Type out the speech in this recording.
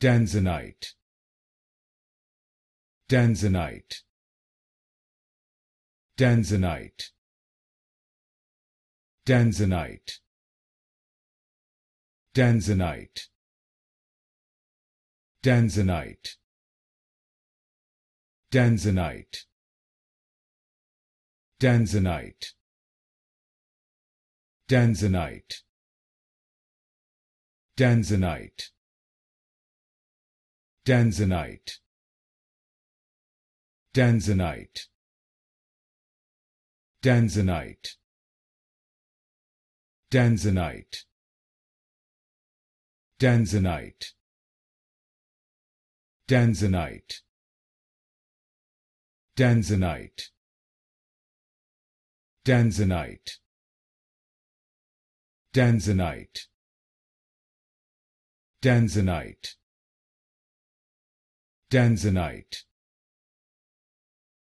Tanzanite Tanzanite Tanzanite Tanzanite Tanzanite Tanzanite Tanzanite Tanzanite Tanzanite Tanzanite Tanzanite Tanzanite Tanzanite Tanzanite Tanzanite Tanzanite Tanzanite Tanzanite Tanzanite Tanzanite tanzanite